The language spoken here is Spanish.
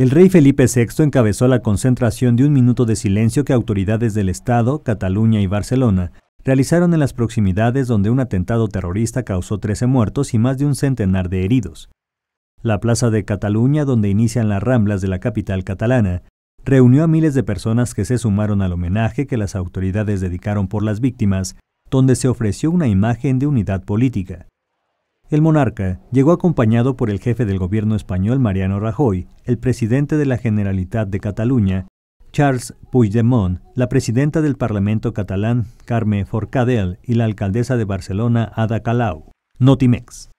El rey Felipe VI encabezó la concentración de un minuto de silencio que autoridades del Estado, Cataluña y Barcelona realizaron en las proximidades donde un atentado terrorista causó 13 muertos y más de un centenar de heridos. La plaza de Cataluña, donde inician las ramblas de la capital catalana, reunió a miles de personas que se sumaron al homenaje que las autoridades dedicaron por las víctimas, donde se ofreció una imagen de unidad política. El monarca llegó acompañado por el jefe del gobierno español Mariano Rajoy, el presidente de la Generalitat de Cataluña, Charles Puigdemont, la presidenta del Parlamento catalán Carme Forcadell y la alcaldesa de Barcelona Ada Calau. Notimex.